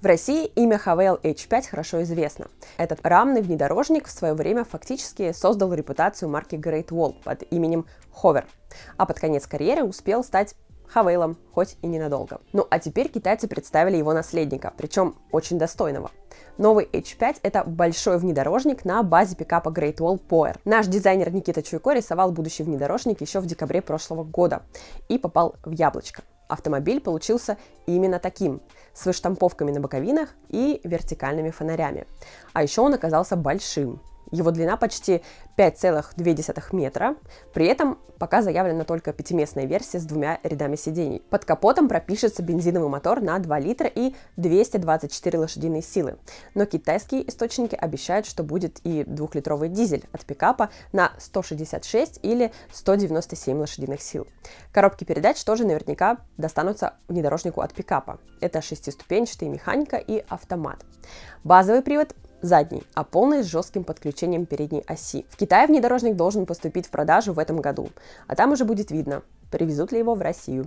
В России имя Хавейл H5 хорошо известно. Этот рамный внедорожник в свое время фактически создал репутацию марки Great Wall под именем Ховер, а под конец карьеры успел стать Хавейлом, хоть и ненадолго. Ну а теперь китайцы представили его наследника, причем очень достойного. Новый H5 — это большой внедорожник на базе пикапа Great Wall Power. Наш дизайнер Никита Чуйко рисовал будущий внедорожник еще в декабре прошлого года и попал в яблочко автомобиль получился именно таким, с выштамповками на боковинах и вертикальными фонарями. А еще он оказался большим. Его длина почти 5,2 метра, при этом пока заявлена только пятиместная версия с двумя рядами сидений. Под капотом пропишется бензиновый мотор на 2 литра и 224 лошадиные силы. Но китайские источники обещают, что будет и двухлитровый дизель от пикапа на 166 или 197 лошадиных сил. Коробки передач тоже наверняка достанутся внедорожнику от пикапа. Это шестиступенчатая механика и автомат. Базовый привод задней, а полной с жестким подключением передней оси. В Китае внедорожник должен поступить в продажу в этом году, а там уже будет видно, привезут ли его в Россию.